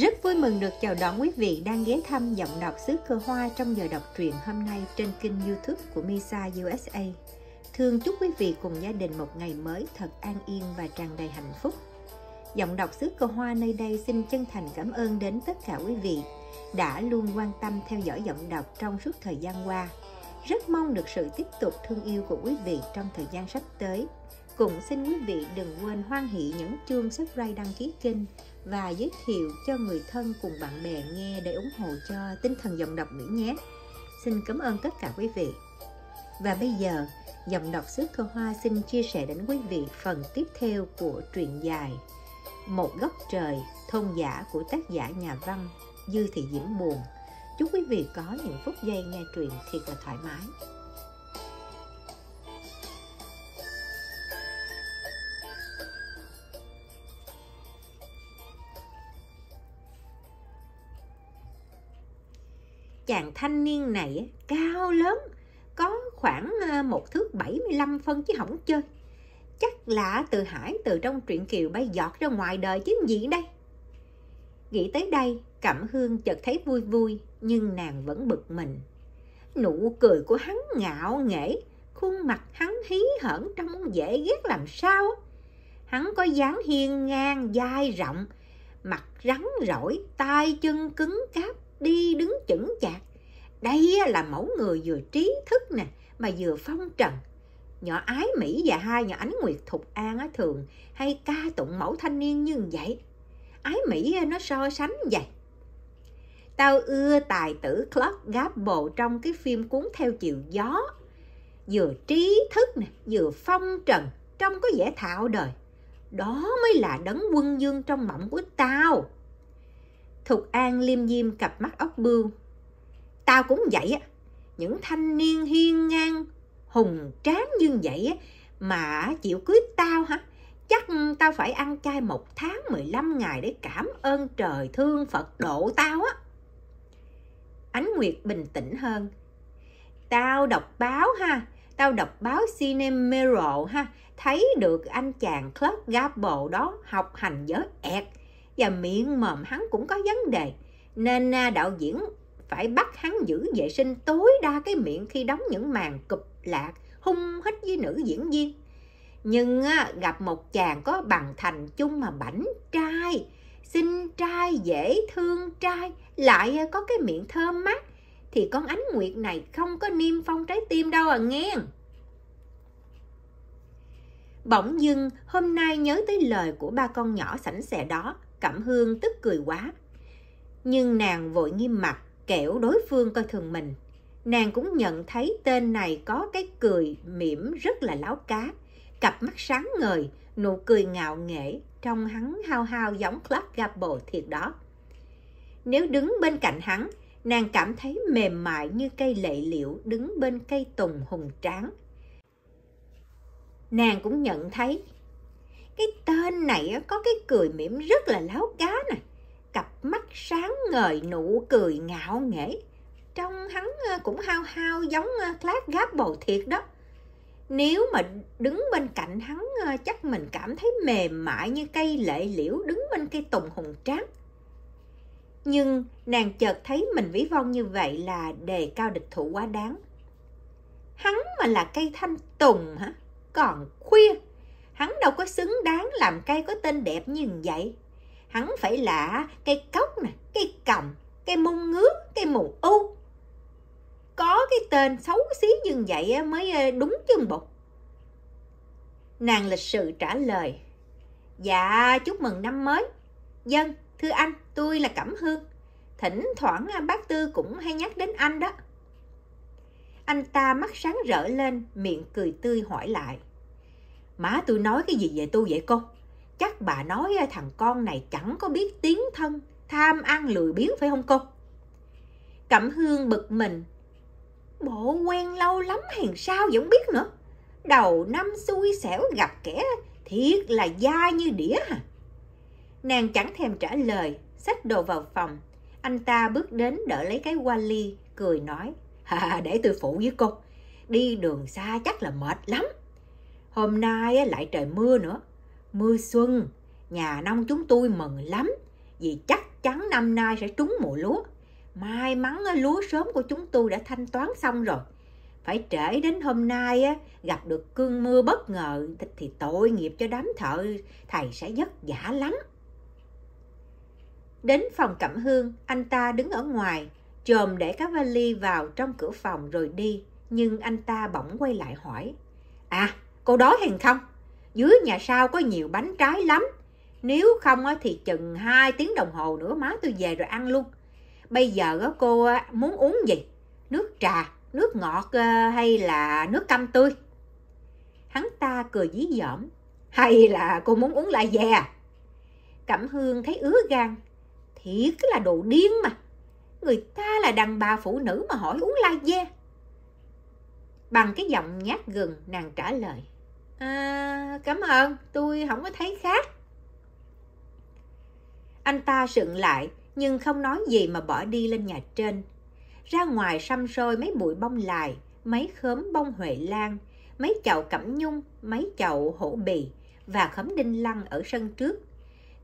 Rất vui mừng được chào đón quý vị đang ghé thăm giọng đọc xứ cơ hoa trong giờ đọc truyện hôm nay trên kênh youtube của Misa USA. Thương chúc quý vị cùng gia đình một ngày mới thật an yên và tràn đầy hạnh phúc. Giọng đọc xứ cơ hoa nơi đây xin chân thành cảm ơn đến tất cả quý vị đã luôn quan tâm theo dõi giọng đọc trong suốt thời gian qua. Rất mong được sự tiếp tục thương yêu của quý vị trong thời gian sắp tới. Cũng xin quý vị đừng quên hoan hỷ nhấn chuông subscribe đăng ký kênh và giới thiệu cho người thân cùng bạn bè nghe để ủng hộ cho tinh thần dòng đọc Mỹ nhé. Xin cảm ơn tất cả quý vị. Và bây giờ, dòng đọc xứ cơ hoa xin chia sẻ đến quý vị phần tiếp theo của truyện dài Một góc trời, thôn giả của tác giả nhà văn Dư Thị Diễm Buồn. Chúc quý vị có những phút giây nghe truyện thiệt là thoải mái. chàng thanh niên này cao lớn có khoảng ờ, một thước 75 phân chứ hỏng chơi chắc là từ hải từ trong truyện kiều bay giọt ra ngoài đời chứ gì đây nghĩ tới đây cẩm hương chợt thấy vui vui nhưng nàng vẫn bực mình nụ cười của hắn ngạo nghễ khuôn mặt hắn hí hởn trông dễ ghét làm sao hắn có dáng hiên ngang dai rộng mặt rắn rỏi, tai chân cứng cáp đi đứng chững chạc đây là mẫu người vừa trí thức nè mà vừa phong trần nhỏ ái mỹ và hai nhỏ ánh nguyệt thục an á thường hay ca tụng mẫu thanh niên như vậy ái mỹ nó so sánh vậy tao ưa tài tử Clark Gable trong cái phim cuốn theo chiều gió vừa trí thức nè vừa phong trần trông có vẻ thạo đời đó mới là đấng quân dương trong mộng của tao Thục An liêm diêm cặp mắt ốc bươu. Tao cũng vậy á, những thanh niên hiên ngang, hùng tráng như vậy á, mà chịu cưới tao hả? Chắc tao phải ăn chay một tháng 15 ngày để cảm ơn trời thương Phật độ tao á. Ánh Nguyệt bình tĩnh hơn. Tao đọc báo ha, tao đọc báo Cinemero ha, thấy được anh chàng Clark Gable đó học hành giới ẹt, và miệng mồm hắn cũng có vấn đề nên à, đạo diễn phải bắt hắn giữ vệ sinh tối đa cái miệng khi đóng những màn cụp lạc hung hít với nữ diễn viên nhưng à, gặp một chàng có bằng thành chung mà bảnh trai xinh trai dễ thương trai lại à, có cái miệng thơm mát thì con ánh nguyệt này không có niêm phong trái tim đâu à nghe bỗng dưng hôm nay nhớ tới lời của ba con nhỏ sảnh xẻ đó Cẩm Hương tức cười quá. Nhưng nàng vội nghiêm mặt, kẻo đối phương coi thường mình. Nàng cũng nhận thấy tên này có cái cười mỉm rất là láo cá, cặp mắt sáng ngời, nụ cười ngạo nghễ, trong hắn hao hao giống Clark Gable thiệt đó. Nếu đứng bên cạnh hắn, nàng cảm thấy mềm mại như cây lệ liễu đứng bên cây tùng hùng tráng. Nàng cũng nhận thấy cái tên này có cái cười mỉm rất là láo cá này cặp mắt sáng ngời nụ cười ngạo nghễ trông hắn ờ, cũng hao hao giống ờ, Clark Gable thiệt đó nếu mà đứng bên cạnh hắn ờ, chắc mình cảm thấy mềm mại như cây lệ liễu đứng bên cây tùng hùng tráng nhưng nàng chợt thấy mình ví von như vậy là đề cao địch thủ quá đáng hắn mà là cây thanh tùng hả còn khuya hắn đâu có xứng đáng làm cây có tên đẹp như vậy hắn phải là cây cốc nè cây còng cây mông ngứa cây mù u có cái tên xấu xí như vậy mới ờ, đúng chân bột nàng lịch sự trả lời dạ chúc mừng năm mới dân vâng, thưa anh tôi là cẩm hương thỉnh thoảng à, bác tư cũng hay nhắc đến anh đó anh ta mắt sáng rỡ lên miệng cười tươi hỏi lại Má tôi nói cái gì về tôi vậy con Chắc bà nói ờ, thằng con này chẳng có biết tiếng thân, tham ăn lười biếng phải không con Cẩm Hương bực mình. Bộ quen lâu lắm hèn sao vẫn biết nữa. Đầu năm xui xẻo gặp kẻ thiệt là da như đĩa hả? Nàng chẳng thèm trả lời, xách đồ vào phòng. Anh ta bước đến đỡ lấy cái vali, cười nói. Hà, để tôi phụ với cô. Đi đường xa chắc là mệt lắm. Hôm nay lại trời mưa nữa. Mưa xuân, nhà nông chúng tôi mừng lắm vì chắc chắn năm nay sẽ trúng mùa lúa. May mắn lúa sớm của chúng tôi đã thanh toán xong rồi. Phải trễ đến hôm nay gặp được cơn mưa bất ngờ thì tội nghiệp cho đám thợ thầy sẽ vất vả lắm. Đến phòng cẩm hương, anh ta đứng ở ngoài, chồm để cái vali vào trong cửa phòng rồi đi. Nhưng anh ta bỗng quay lại hỏi. À, Cô đói hay không? Dưới nhà sau có nhiều bánh trái lắm. Nếu không thì chừng 2 tiếng đồng hồ nữa má tôi về rồi ăn luôn. Bây giờ cô muốn uống gì? Nước trà, nước ngọt ờ, hay là nước cam tươi? Hắn ta cười dí dỏm. Hay là cô muốn uống lại dè? À? Cẩm Hương thấy ứa gan. Thiệt là đồ điên mà. Người ta là đàn bà phụ nữ mà hỏi uống lai like dê. Bằng cái giọng nhát gừng nàng trả lời à, cảm ơn tôi không có thấy khác anh ta sững lại nhưng không nói gì mà bỏ đi lên nhà trên ra ngoài xăm sôi mấy bụi bông lài mấy khóm bông huệ lan mấy chậu cẩm nhung mấy chậu hổ bì và khóm đinh lăng ở sân trước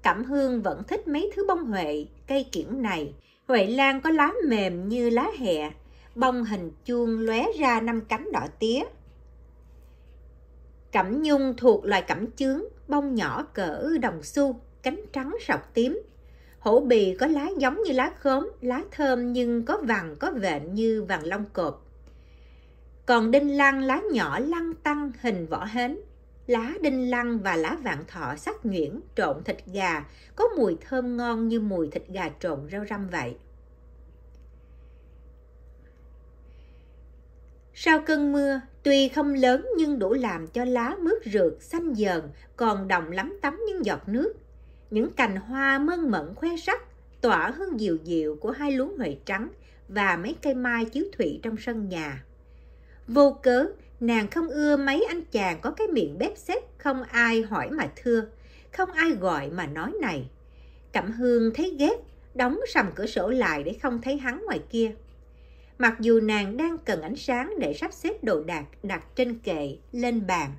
cẩm hương vẫn thích mấy thứ bông huệ cây kiểng này huệ lan có lá mềm như lá hẹ bông hình chuông lóe ra năm cánh đỏ tía Cẩm nhung thuộc loài cẩm chướng, bông nhỏ cỡ đồng xu, cánh trắng sọc tím. Hổ bì có lá giống như lá khóm, lá thơm nhưng có vàng có vện như vàng long cột. Còn đinh lăng lá nhỏ lăng tăng hình vỏ hến. Lá đinh lăng và lá vạn thọ sắc nhuyễn trộn thịt gà, có mùi thơm ngon như mùi thịt gà trộn rau răm vậy. Sau cơn mưa, Tuy không lớn nhưng đủ làm cho lá mướt rượt, xanh dờn, còn đồng lắm tắm những giọt nước. Những cành hoa mơn mận khoe sắc, tỏa hương dịu dịu của hai luống huệ trắng và mấy cây mai chiếu thủy trong sân nhà. Vô cớ, nàng không ưa mấy anh chàng có cái miệng bếp xếp không ai hỏi mà thưa, không ai gọi mà nói này. Cẩm hương thấy ghét, đóng sầm cửa sổ lại để không thấy hắn ngoài kia mặc dù nàng đang cần ánh sáng để sắp xếp đồ đạc đặt trên kệ, lên bàn.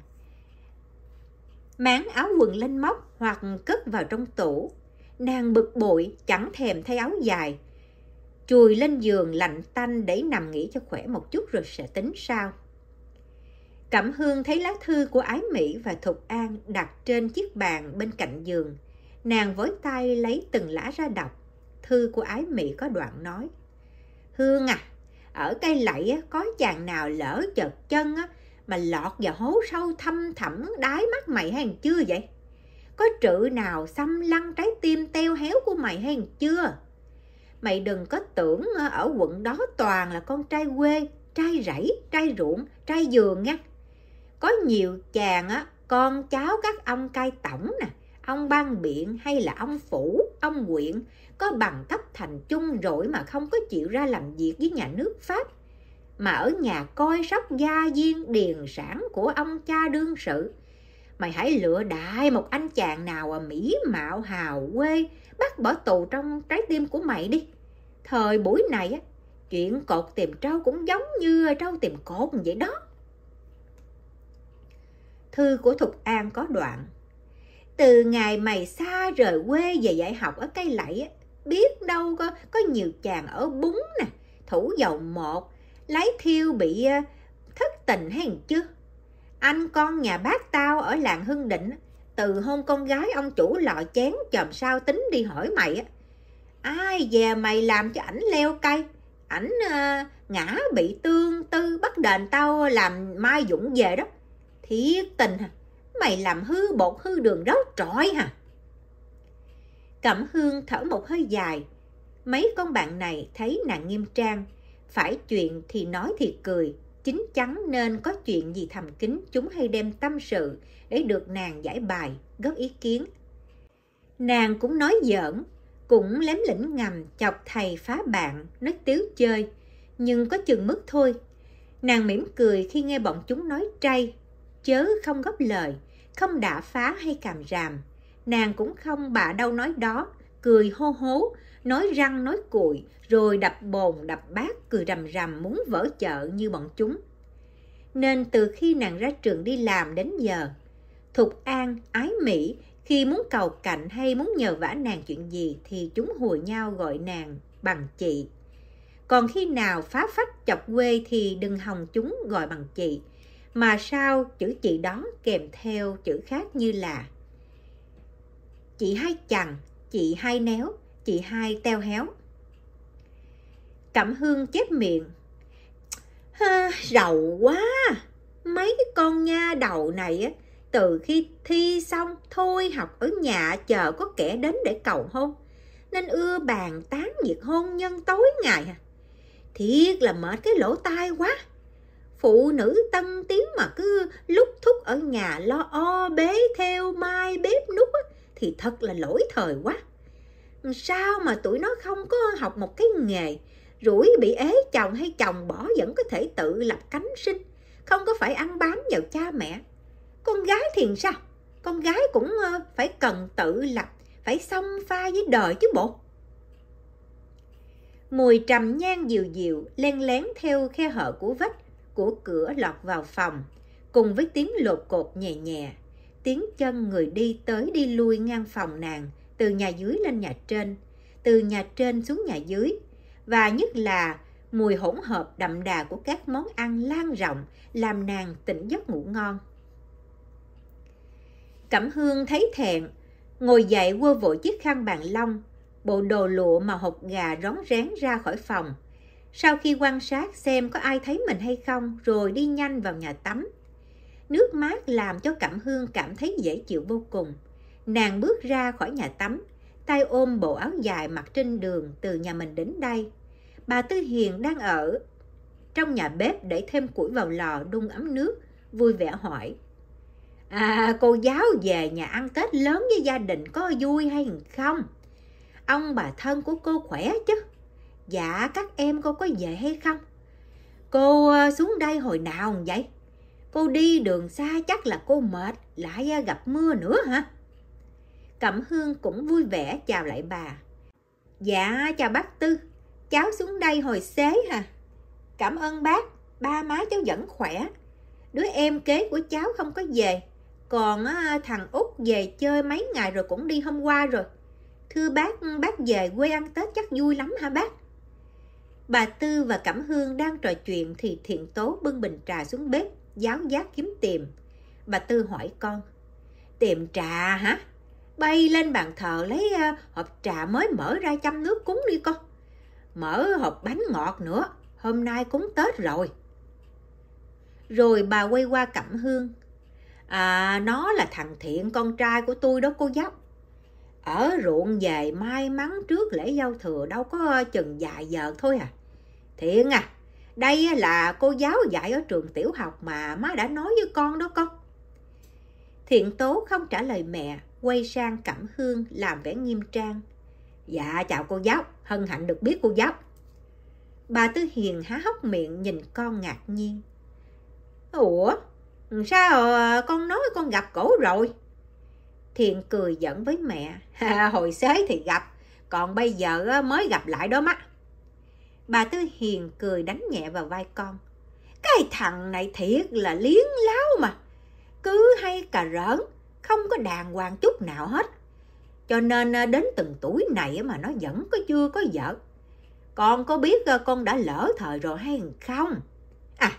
Máng áo quần lên móc hoặc cất vào trong tủ. Nàng bực bội, chẳng thèm thay áo dài. Chùi lên giường lạnh tanh để nằm nghỉ cho khỏe một chút rồi sẽ tính sao. Cẩm Hương thấy lá thư của Ái Mỹ và Thục An đặt trên chiếc bàn bên cạnh giường. Nàng với tay lấy từng lá ra đọc. Thư của Ái Mỹ có đoạn nói. Hương à, ở cây lậy có chàng nào lỡ chợt chân mà lọt vào hố sâu thâm thẳm đáy mắt mày hay chưa vậy? Có trự nào xâm lăng trái tim teo héo của mày hay chưa? Mày đừng có tưởng ờ, ở quận đó toàn là con trai quê, trai rẫy, trai ruộng, trai giường nha. Có nhiều chàng á, con cháu các ông cai tổng nè, ông ban biện hay là ông phủ, ông quyện có bằng cấp thành chung rồi mà không có chịu ra làm việc với nhà nước Pháp mà ở nhà coi sóc gia viên điền sản của ông cha đương sự. Mày hãy lựa đại một anh chàng nào à mỹ mạo hào quê bắt bỏ tù trong trái tim của mày đi. Thời buổi này á, chuyện cột tìm trâu cũng giống như trâu tìm cột vậy đó. Thư của Thục An có đoạn từ ngày mày xa rời quê về dạy học ở cây lẫy biết đâu có, có nhiều chàng ở bún nè thủ dầu một lấy thiêu bị ờ, thất tình hay chứ anh con nhà bác tao ở làng hưng định từ hôn con gái ông chủ lọ chén chòm sao tính đi hỏi mày á ai về mày làm cho ảnh leo cây ảnh à, ngã bị tương tư bắt đền tao làm mai dũng về đó thiệt tình à mày làm hư bột hư đường ráo trọi hả? Cẩm hương thở một hơi dài. Mấy con bạn này thấy nàng nghiêm trang, phải chuyện thì nói thì cười, chính chắn nên có chuyện gì thầm kín chúng hay đem tâm sự để được nàng giải bài, góp ý kiến. Nàng cũng nói giỡn, cũng lém lĩnh ngầm chọc thầy phá bạn, nói tiếu chơi, nhưng có chừng mức thôi. Nàng mỉm cười khi nghe bọn chúng nói trai chớ không góp lời, không đã phá hay càm ràm. Nàng cũng không bà đâu nói đó, cười hô hố, nói răng nói cuội, rồi đập bồn đập bát, cười rầm rầm muốn vỡ chợ như bọn chúng. Nên từ khi nàng ra trường đi làm đến giờ, Thục An, Ái Mỹ khi muốn cầu cạnh hay muốn nhờ vả nàng chuyện gì thì chúng hùa nhau gọi nàng bằng chị. Còn khi nào phá phách chọc quê thì đừng hòng chúng gọi bằng chị, mà sao chữ chị đó kèm theo chữ khác như là chị hai chằn chị hai néo chị hai teo héo cẩm hương chép miệng ha rầu quá mấy con nha đầu này á từ khi thi xong thôi học ở nhà chờ có kẻ đến để cầu hôn nên ưa bàn tán nhiệt hôn nhân tối ngày à. thiệt là mệt cái lỗ tai quá phụ nữ tân tiến mà cứ lúc thúc ở nhà lo o bế theo mai bếp nút thì thật là lỗi thời quá sao mà tụi nó không có học một cái nghề rủi bị ế chồng hay chồng bỏ vẫn có thể tự lập cánh sinh không có phải ăn bám vào cha mẹ con gái thì sao con gái cũng ờ, phải cần tự lập phải xông pha với đời chứ bộ mùi trầm nhang dịu dịu len lén theo khe hở của vách của cửa lọt vào phòng, cùng với tiếng lột cột nhẹ nhẹ. Tiếng chân người đi tới đi lui ngang phòng nàng, từ nhà dưới lên nhà trên, từ nhà trên xuống nhà dưới. Và nhất là mùi hỗn hợp đậm đà của các món ăn lan rộng, làm nàng tỉnh giấc ngủ ngon. Cẩm hương thấy thẹn, ngồi dậy quơ vội chiếc khăn bàn long, bộ đồ lụa màu hột gà rón rén ra khỏi phòng – sau khi quan sát xem có ai thấy mình hay không rồi đi nhanh vào nhà tắm. Nước mát làm cho Cẩm Hương cảm thấy dễ chịu vô cùng. Nàng bước ra khỏi nhà tắm, tay ôm bộ áo dài mặc trên đường từ nhà mình đến đây. Bà Tư Hiền đang ở trong nhà bếp để thêm củi vào lò đun ấm nước, vui vẻ hỏi. À, cô giáo về nhà ăn Tết lớn với gia đình có vui hay không? Ông bà thân của cô khỏe chứ? Dạ các em cô có về hay không? Cô ờ, xuống đây hồi nào vậy? Cô đi đường xa chắc là cô mệt, lại ờ, gặp mưa nữa hả? Cẩm Hương cũng vui vẻ chào lại bà. Dạ chào bác Tư, cháu xuống đây hồi xế hả? Cảm ơn bác, ba má cháu vẫn khỏe. Đứa em kế của cháu không có về, còn ờ, thằng út về chơi mấy ngày rồi cũng đi hôm qua rồi. Thưa bác, bác về quê ăn Tết chắc vui lắm hả bác? Bà Tư và Cẩm Hương đang trò chuyện thì thiện tố bưng bình trà xuống bếp, giáo giác kiếm tìm. Bà Tư hỏi con, tìm trà hả? Bay lên bàn thờ lấy à, hộp trà mới mở ra chăm nước cúng đi con. Mở hộp bánh ngọt nữa, hôm nay cúng Tết rồi. Rồi bà quay qua Cẩm Hương. À, nó là thằng thiện con trai của tôi đó cô giáo ở ruộng về may mắn trước lễ giao thừa đâu có chừng vài giờ thôi à thiện à đây là cô giáo dạy ở trường tiểu học mà má đã nói với con đó con thiện tố không trả lời mẹ quay sang cẩm hương làm vẻ nghiêm trang dạ chào cô giáo hân hạnh được biết cô giáo bà tư hiền há hốc miệng nhìn con ngạc nhiên ủa sao con nói con gặp cổ rồi Thiên cười giận với mẹ. hồi xế thì gặp, còn bây giờ mới gặp lại đó má. Bà Tư Hiền cười đánh nhẹ vào vai con. Cái thằng này thiệt là liếng láo mà. Cứ hay cà rỡn, không có đàng hoàng chút nào hết. Cho nên đến từng tuổi này mà nó vẫn có chưa có vợ. Con có biết con đã lỡ thời rồi hay không? À,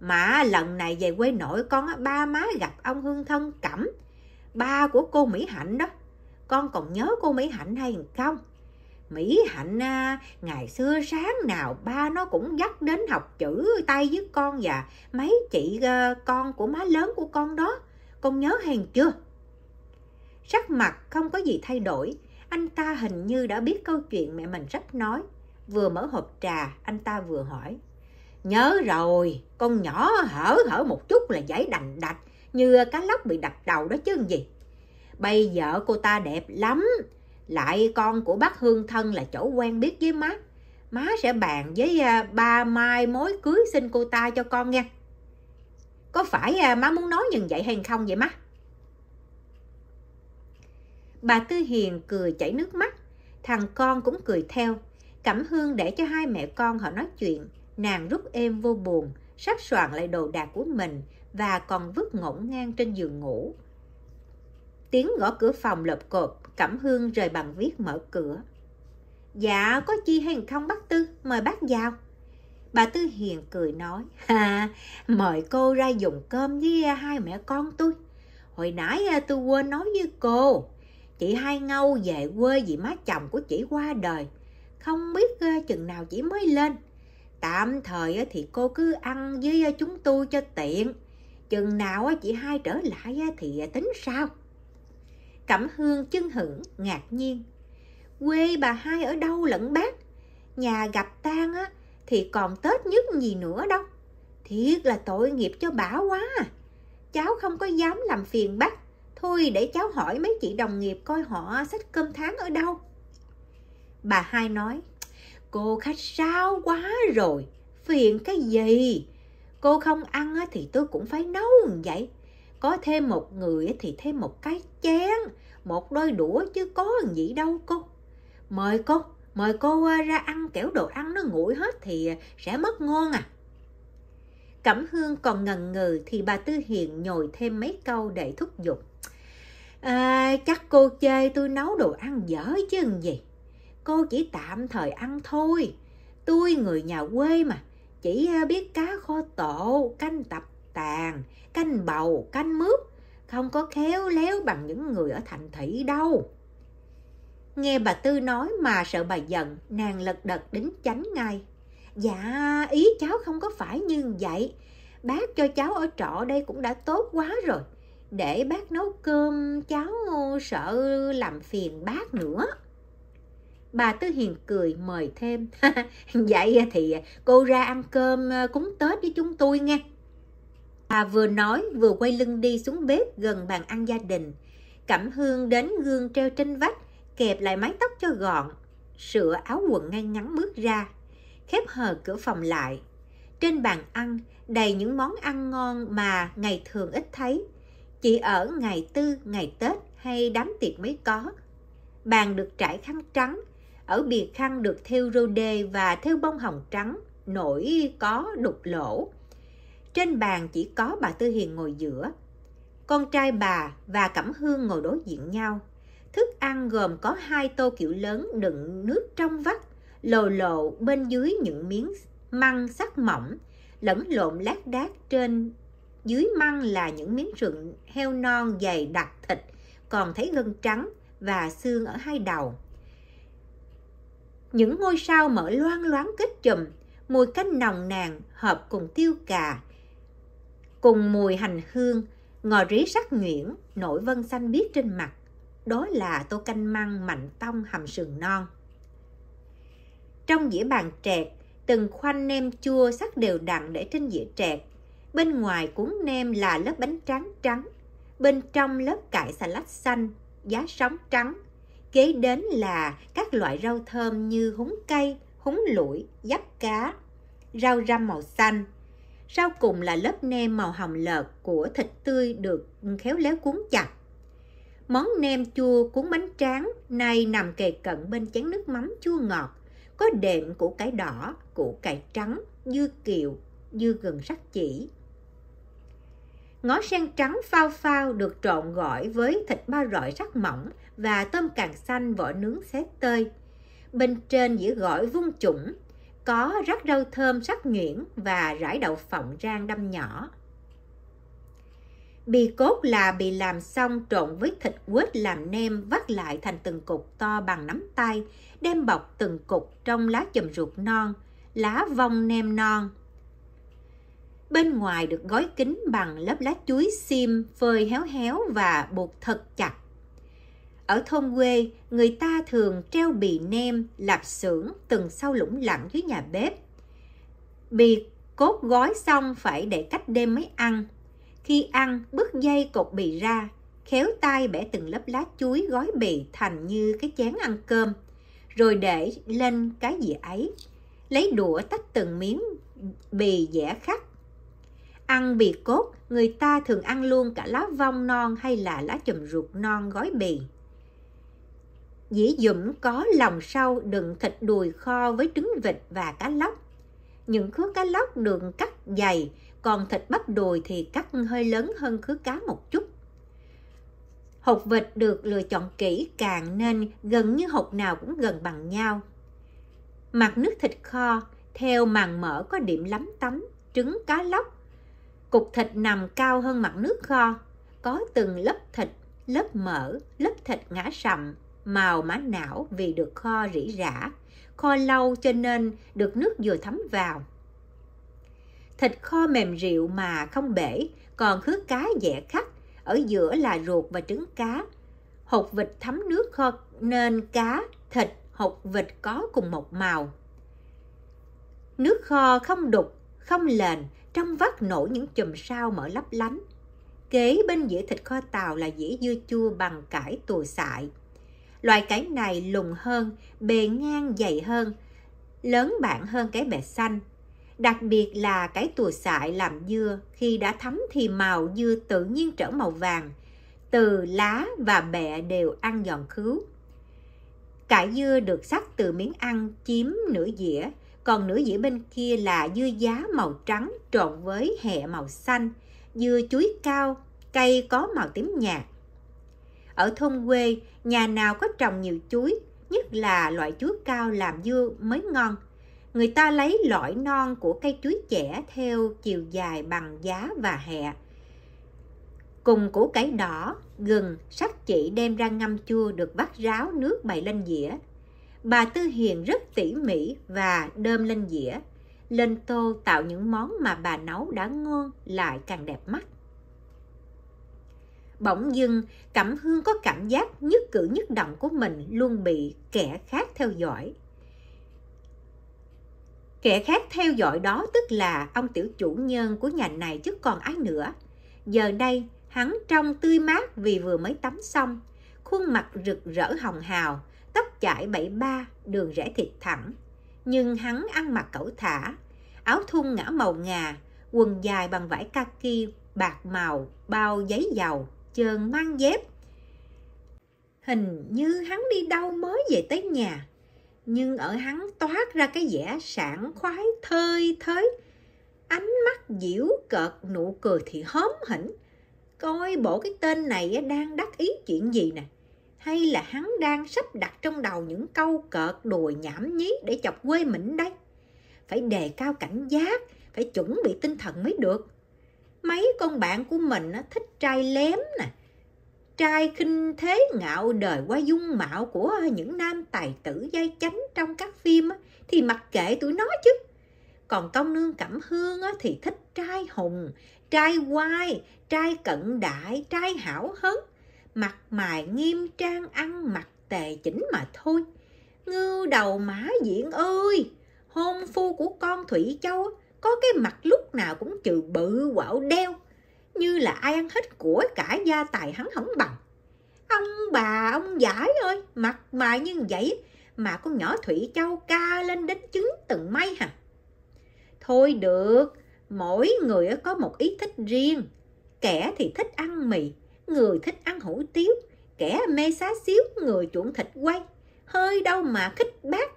mà lần này về quê nội con ba má gặp ông Hương Thân Cẩm ba của cô Mỹ Hạnh đó. Con còn nhớ cô Mỹ Hạnh hay không? Mỹ Hạnh à, ngày xưa sáng nào ba nó cũng dắt đến học chữ tay với con và mấy chị à, con của má lớn của con đó. Con nhớ hèn chưa? Sắc mặt không có gì thay đổi. Anh ta hình như đã biết câu chuyện mẹ mình rất nói. Vừa mở hộp trà, anh ta vừa hỏi. Nhớ rồi, con nhỏ hở hở một chút là giải đành đạch như cá lóc bị đập đầu đó chứ gì. Bây giờ cô ta đẹp lắm, lại con của bác Hương Thân là chỗ quen biết với má. Má sẽ bàn với à, ba mai mối cưới xin cô ta cho con nha. Có phải à, má muốn nói như vậy hay không vậy má? Bà Tư Hiền cười chảy nước mắt, thằng con cũng cười theo. Cẩm Hương để cho hai mẹ con họ nói chuyện, nàng rút êm vô buồn, sắp soạn lại đồ đạc của mình, và còn vứt ngổn ngang trên giường ngủ. Tiếng gõ cửa phòng lộp cộp, Cẩm Hương rời bằng viết mở cửa. Dạ, có chi hay không bác Tư, mời bác vào. Bà Tư Hiền cười nói, ha, mời cô ra dùng cơm với hai mẹ con tôi. Hồi nãy à, tôi quên nói với cô, chị hai ngâu về quê vì má chồng của chị qua đời. Không biết à, chừng nào chị mới lên. Tạm thời à, thì cô cứ ăn với chúng tôi cho tiện chừng nào chị hai trở lại thì à, tính sao cẩm hương chân hửng ngạc nhiên quê bà hai ở đâu lẫn bác nhà gặp tang á thì còn tết nhất gì nữa đâu thiệt là tội nghiệp cho bà quá à. cháu không có dám làm phiền bác thôi để cháu hỏi mấy chị đồng nghiệp coi họ sách cơm tháng ở đâu bà hai nói cô khách sao quá rồi phiền cái gì cô không ăn thì tôi cũng phải nấu vậy có thêm một người thì thêm một cái chén một đôi đũa chứ có gì đâu cô mời cô mời cô à, ra ăn kiểu đồ ăn nó nguội hết thì à, sẽ mất ngon à cẩm hương còn ngần ngừ thì bà tư hiền nhồi thêm mấy câu để thúc giục à, chắc cô chê tôi nấu đồ ăn dở chứ gì cô chỉ tạm thời ăn thôi tôi người nhà quê mà chỉ ờ, biết cá kho tổ canh tập tàn canh bầu canh mướp không có khéo léo bằng những người ở thành thị đâu nghe bà tư nói mà sợ bà giận nàng lật đật đính chánh ngay dạ ý cháu không có phải như vậy bác cho cháu ở trọ đây cũng đã tốt quá rồi để bác nấu cơm cháu sợ làm phiền bác nữa Bà Tư Hiền cười mời thêm. Vậy dạ, thì cô ra ăn cơm ờ, cúng Tết với chúng tôi nghe. Bà vừa nói vừa quay lưng đi xuống bếp gần bàn ăn gia đình. Cẩm hương đến gương treo trên vách, kẹp lại mái tóc cho gọn. Sửa áo quần ngay ngắn bước ra, khép hờ cửa phòng lại. Trên bàn ăn đầy những món ăn ngon mà ngày thường ít thấy. Chỉ ở ngày tư, ngày Tết hay đám tiệc mới có. Bàn được trải khăn trắng, ở biệt khăn được thêu rô đê và thêu bông hồng trắng, nổi có đục lỗ. Trên bàn chỉ có bà Tư Hiền ngồi giữa. Con trai bà và Cẩm Hương ngồi đối diện nhau. Thức ăn gồm có hai tô kiểu lớn đựng nước trong vắt, lồ lộ bên dưới những miếng măng sắc mỏng, lẫn lộn lác đác trên dưới măng là những miếng rừng heo non dày đặc thịt, còn thấy gân trắng và xương ở hai đầu những ngôi sao mở loang loáng kết chùm mùi canh nồng nàn hợp cùng tiêu cà cùng mùi hành hương ngò rí sắc nhuyễn nổi vân xanh biếc trên mặt đó là tô canh măng mạnh tông hầm sườn non trong dĩa bàn trẹt từng khoanh nem chua sắc đều đặn để trên dĩa trẹt bên ngoài cuốn nem là lớp bánh tráng trắng bên trong lớp cải xà lách xanh giá sóng trắng kế đến là các loại rau thơm như húng cây, húng lủi, giáp cá, rau răm màu xanh. Rau cùng là lớp nem màu hồng lợt của thịt tươi được khéo léo cuốn chặt. Món nem chua cuốn bánh tráng nay nằm kề cận bên chén nước mắm chua ngọt, có đệm củ cải đỏ, củ cải trắng, dưa kiệu, dưa gừng sắc chỉ, ngó sen trắng phao phao được trộn gỏi với thịt ba rọi rắc mỏng và tôm càng xanh vỏ nướng xé tơi. Bên trên dĩa gỏi vung chủng, có rắc rau thơm sắc nhuyễn và rải đậu phộng rang đâm nhỏ. Bì cốt là bì làm xong trộn với thịt quết làm nem vắt lại thành từng cục to bằng nắm tay, đem bọc từng cục trong lá chùm ruột non, lá vong nem non, bên ngoài được gói kín bằng lớp lá chuối sim phơi héo héo và buộc thật chặt. Ở thôn quê, người ta thường treo bì nem, lạp xưởng từng sau lũng lặng dưới nhà bếp. Bì cốt gói xong phải để cách đêm mới ăn. Khi ăn, bứt dây cột bì ra, khéo tay bẻ từng lớp lá chuối gói bì thành như cái chén ăn cơm, rồi để lên cái dĩa ấy. Lấy đũa tách từng miếng bì dẻ khắc Ăn bì cốt, người ta thường ăn luôn cả lá vong non hay là lá chùm ruột non gói bì. Dĩ dụm có lòng sau đựng thịt đùi kho với trứng vịt và cá lóc. Những khứa cá lóc được cắt dày, còn thịt bắp đùi thì cắt hơi lớn hơn khứa cá một chút. Hột vịt được lựa chọn kỹ càng nên gần như hột nào cũng gần bằng nhau. Mặt nước thịt kho theo màng mỡ có điểm lắm tắm, trứng cá lóc Cục thịt nằm cao hơn mặt nước kho, có từng lớp thịt, lớp mỡ, lớp thịt ngã sầm, màu má não vì được kho rỉ rả, kho lâu cho nên được nước vừa thấm vào. Thịt kho mềm rượu mà không bể, còn khứa cá dẻ khắc, ở giữa là ruột và trứng cá. Hột vịt thấm nước kho nên cá, thịt, hột vịt có cùng một màu. Nước kho không đục, không lền, trong vắt nổi những chùm sao mở lấp lánh. Kế bên dĩa thịt kho tàu là dĩa dưa chua bằng cải tùa xại. Loại cải này lùng hơn, bề ngang dày hơn, lớn bản hơn cái bẹ xanh. Đặc biệt là cái tùa xại làm dưa khi đã thấm thì màu dưa tự nhiên trở màu vàng. Từ lá và bẹ đều ăn giòn khứu. Cải dưa được sắc từ miếng ăn chiếm nửa dĩa, còn nửa dĩa bên kia là dưa giá màu trắng trộn với hẹ màu xanh, dưa chuối cao, cây có màu tím nhạt. Ở thôn quê, nhà nào có trồng nhiều chuối, nhất là loại chuối cao làm dưa mới ngon. Người ta lấy lõi non của cây chuối trẻ theo chiều dài bằng giá và hẹ. Cùng củ cải đỏ, gừng, sắc chỉ đem ra ngâm chua được vắt ráo nước bày lên dĩa, Bà Tư Hiền rất tỉ mỉ và đơm lên dĩa, lên tô tạo những món mà bà nấu đã ngon lại càng đẹp mắt. Bỗng dưng, Cẩm Hương có cảm giác nhất cử nhất động của mình luôn bị kẻ khác theo dõi. Kẻ khác theo dõi đó tức là ông tiểu chủ nhân của nhà này chứ còn ai nữa. Giờ đây, hắn trông tươi mát vì vừa mới tắm xong, khuôn mặt rực rỡ hồng hào, tóc chải bảy ba đường rẽ thịt thẳng. Nhưng hắn ăn mặc cẩu thả, áo thun ngã màu ngà, quần dài bằng vải kaki, bạc màu, bao giấy dầu, chơn mang dép. Hình như hắn đi đâu mới về tới nhà, nhưng ở hắn toát ra cái vẻ sảng khoái thơi thới, ánh mắt diễu cợt nụ cười thì hóm hỉnh. Coi bộ cái tên này đang đắc ý chuyện gì nè hay là hắn đang sắp đặt trong đầu những câu cợt đùa nhảm nhí để chọc quê mình đây? Phải đề cao cảnh giác, phải chuẩn bị tinh thần mới được. Mấy con bạn của mình thích trai lém nè, trai khinh thế ngạo đời qua dung mạo của những nam tài tử dây chánh trong các phim thì mặc kệ tụi nó chứ. Còn công nương Cẩm Hương thì thích trai hùng, trai quai, trai cận đại, trai hảo hứng mặt mày nghiêm trang ăn mặc tề chỉnh mà thôi ngư đầu mã diện ơi hôn phu của con thủy châu có cái mặt lúc nào cũng trừ bự quạo đeo như là ai ăn hết của cả gia tài hắn không bằng ông bà ông giải ơi mặt mày như vậy mà con nhỏ thủy châu ca lên đến chứng từng may hả thôi được mỗi người có một ý thích riêng kẻ thì thích ăn mì người thích ăn hủ tiếu, kẻ mê xá xíu, người chuộng thịt quay. Hơi đâu mà khích bác.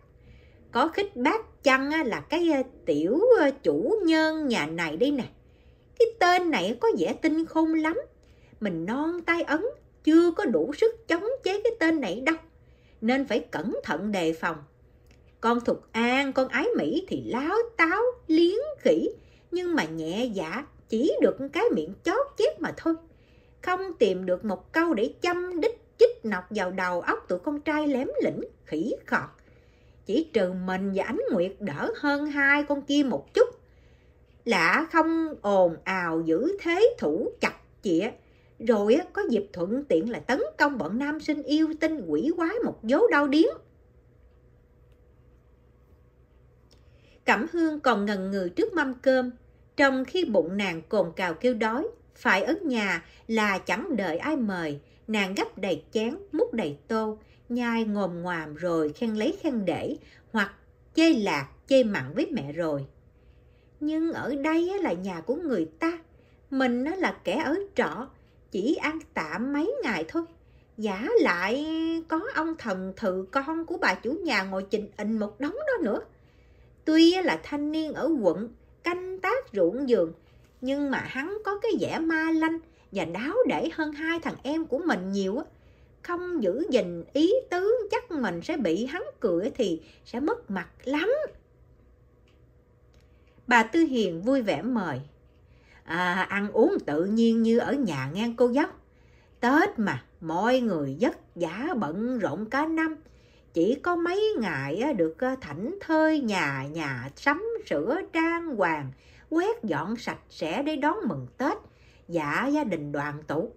Có khích bác chăng là cái ờ, tiểu ờ, chủ nhân nhà này đi nè. Cái tên này có vẻ tinh khôn lắm. Mình non tay ấn, chưa có đủ sức chống chế cái tên này đâu. Nên phải cẩn thận đề phòng. Con Thục An, con Ái Mỹ thì láo táo, liếng khỉ, nhưng mà nhẹ dạ chỉ được cái miệng chót chết mà thôi không tìm được một câu để chăm đích chích nọc vào đầu óc tụi con trai lém lĩnh khỉ khọt chỉ trừ mình và ánh nguyệt đỡ hơn hai con kia một chút lạ không ồn ào giữ thế thủ chặt chĩa rồi có dịp thuận tiện là tấn công bọn nam sinh yêu tinh quỷ quái một vố đau điếng cẩm hương còn ngần ngừ trước mâm cơm trong khi bụng nàng cồn cào kêu đói phải ở nhà là chẳng đợi ai mời nàng gấp đầy chén múc đầy tô nhai ngồm ngoàm rồi khen lấy khen để hoặc chê lạc chê mặn với mẹ rồi nhưng ở đây là nhà của người ta mình nó là kẻ ở trọ chỉ ăn tạm mấy ngày thôi giả lại có ông thần thự con của bà chủ nhà ngồi trình ịnh một đống đó nữa tuy là thanh niên ở quận canh tác ruộng vườn nhưng mà hắn có cái vẻ ma lanh và đáo để hơn hai thằng em của mình nhiều á không giữ gìn ý tứ chắc mình sẽ bị hắn cười thì sẽ mất mặt lắm bà tư hiền vui vẻ mời à, ăn uống tự nhiên như ở nhà ngang cô dốc tết mà mọi người vất vả bận rộn cả năm chỉ có mấy ngày được ờ, thảnh thơi nhà nhà sắm sửa trang hoàng quét dọn sạch sẽ để đón mừng Tết, giả dạ, gia đình đoàn tụ,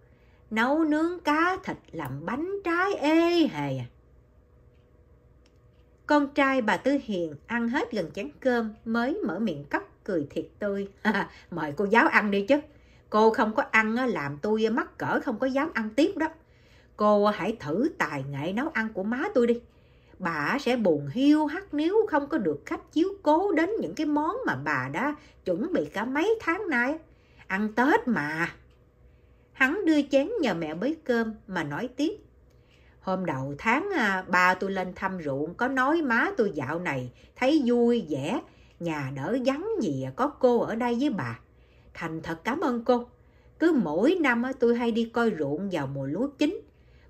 nấu nướng cá thịt làm bánh trái ê hề Con trai bà Tư Hiền ăn hết gần chén cơm mới mở miệng cất cười thiệt tươi. Mời cô giáo ăn đi chứ. Cô không có ăn làm tôi mắc cỡ không có dám ăn tiếp đó. Cô hãy thử tài nghệ nấu ăn của má tôi đi bà sẽ buồn hiu hắt nếu không có được khách chiếu cố đến những cái món mà bà đã chuẩn bị cả mấy tháng nay. Ăn Tết mà. Hắn đưa chén nhờ mẹ bới cơm mà nói tiếp. Hôm đầu tháng à, ba tôi lên thăm ruộng có nói má tôi dạo này thấy vui vẻ, nhà đỡ vắng gì à, có cô ở đây với bà. Thành thật cảm ơn cô. Cứ mỗi năm tôi hay đi coi ruộng vào mùa lúa chín.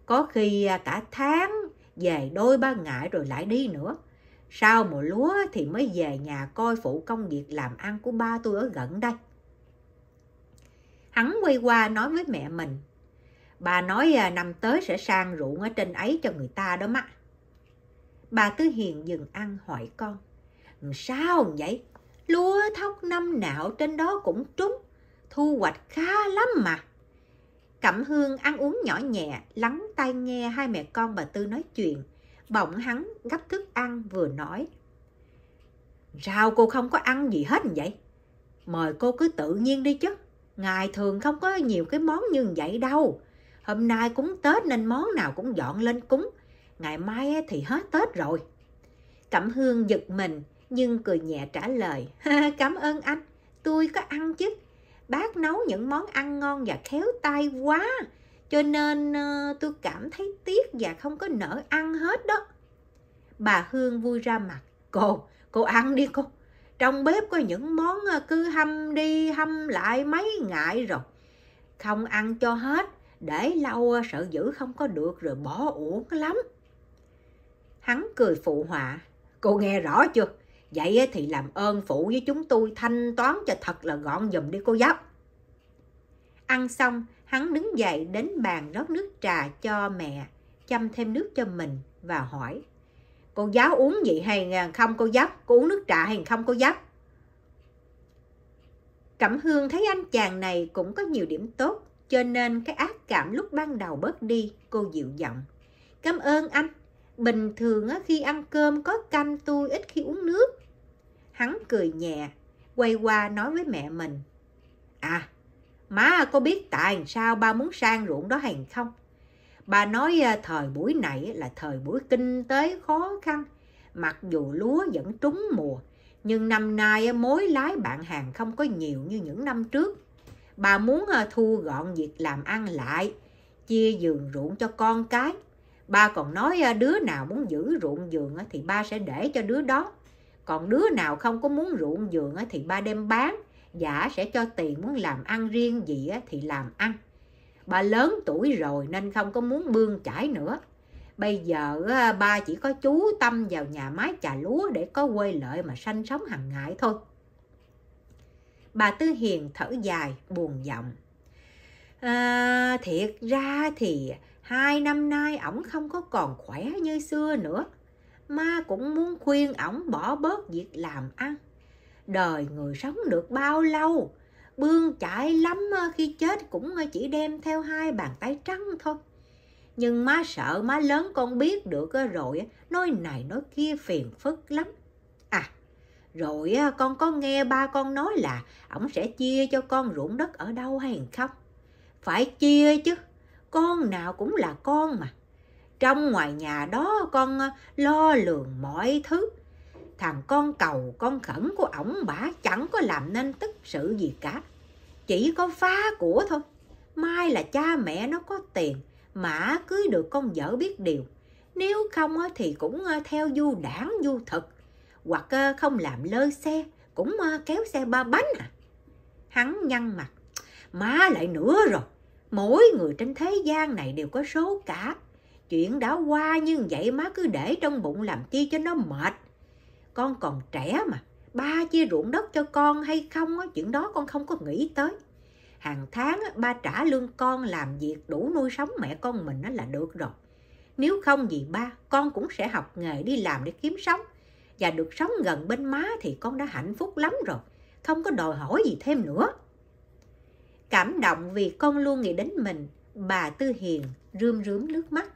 Có khi à, cả tháng về đôi ba ngại rồi lại đi nữa. Sau mùa lúa thì mới về nhà coi phụ công việc làm ăn của ba tôi ở gần đây. Hắn quay qua nói với mẹ mình. Bà nói à, năm tới sẽ sang ruộng ở trên ấy cho người ta đó má. Bà Tứ Hiền dừng ăn hỏi con. Sao vậy? Lúa thóc năm nào trên đó cũng trúng. Thu hoạch khá lắm mà Cẩm Hương ăn uống nhỏ nhẹ, lắng tai nghe hai mẹ con bà Tư nói chuyện. Bỗng hắn gấp thức ăn vừa nói. Sao cô không có ăn gì hết vậy? Mời cô cứ tự nhiên đi chứ. Ngài thường không có nhiều cái món như vậy đâu. Hôm nay cúng Tết nên món nào cũng dọn lên cúng. Ngày mai thì hết Tết rồi. Cẩm Hương giật mình nhưng cười nhẹ trả lời. Cảm ơn anh, tôi có ăn chứ bác nấu những món ăn ngon và khéo tay quá cho nên uh, tôi cảm thấy tiếc và không có nỡ ăn hết đó bà hương vui ra mặt cô cô ăn đi cô trong bếp có những món ờ, cứ hâm đi hâm lại mấy ngại rồi không ăn cho hết để lâu ờ, sợ giữ không có được rồi bỏ uổng lắm hắn cười phụ họa cô nghe rõ chưa Vậy thì làm ơn phụ với chúng tôi thanh toán cho thật là gọn dùm đi cô giáo. Ăn xong, hắn đứng dậy đến bàn rót nước trà cho mẹ, chăm thêm nước cho mình và hỏi. Cô giáo uống gì hay không cô giáo? Cô uống nước trà hay không cô giáo? Cẩm Hương thấy anh chàng này cũng có nhiều điểm tốt, cho nên cái ác cảm lúc ban đầu bớt đi, cô dịu giọng. Cảm ơn anh, bình thường khi ăn cơm có canh tôi ít khi uống nước, Hắn cười nhẹ, quay qua nói với mẹ mình. À, má có biết tại sao ba muốn sang ruộng đó hay không? Bà nói à, thời buổi này là thời buổi kinh tế khó khăn, mặc dù lúa vẫn trúng mùa, nhưng năm nay à, mối lái bạn hàng không có nhiều như những năm trước. Bà muốn à, thu gọn việc làm ăn lại, chia giường ruộng cho con cái. Ba còn nói đứa nào muốn giữ ruộng giường thì ba sẽ để cho đứa đó còn đứa nào không có muốn ruộng vườn thì ba đem bán giả dạ sẽ cho tiền muốn làm ăn riêng gì thì làm ăn ba lớn tuổi rồi nên không có muốn bươn chải nữa bây giờ ba chỉ có chú tâm vào nhà máy trà lúa để có quê lợi mà sanh sống hàng ngày thôi bà tư hiền thở dài buồn giọng à, thiệt ra thì hai năm nay ổng không có còn khỏe như xưa nữa ma cũng muốn khuyên ổng bỏ bớt việc làm ăn đời người sống được bao lâu bươn chải lắm ờ, khi chết cũng ờ, chỉ đem theo hai bàn tay trắng thôi nhưng má sợ má lớn con biết được ờ, rồi nói này nói kia phiền phức lắm à rồi con có nghe ba con nói là ổng sẽ chia cho con ruộng đất ở đâu hay không phải chia chứ con nào cũng là con mà trong ngoài nhà đó con ờ, lo lường mọi thứ thằng con cầu con khẩn của ổng bả chẳng có làm nên tức sự gì cả chỉ có phá của thôi mai là cha mẹ nó có tiền mà cưới được con vợ biết điều nếu không ờ, thì cũng ờ, theo du đảng du thực hoặc không làm lơ xe cũng kéo xe ba bánh à hắn nhăn mặt má lại nữa rồi mỗi người trên thế gian này đều có số cả chuyện đã qua nhưng vậy má cứ để trong bụng làm chi cho nó mệt con còn trẻ mà ba chia ruộng đất cho con hay không chuyện đó con không có nghĩ tới hàng tháng ba trả lương con làm việc đủ nuôi sống mẹ con mình là được rồi nếu không gì ba con cũng sẽ học nghề đi làm để kiếm sống và được sống gần bên má thì con đã hạnh phúc lắm rồi không có đòi hỏi gì thêm nữa cảm động vì con luôn nghĩ đến mình bà tư hiền rươm rướm nước mắt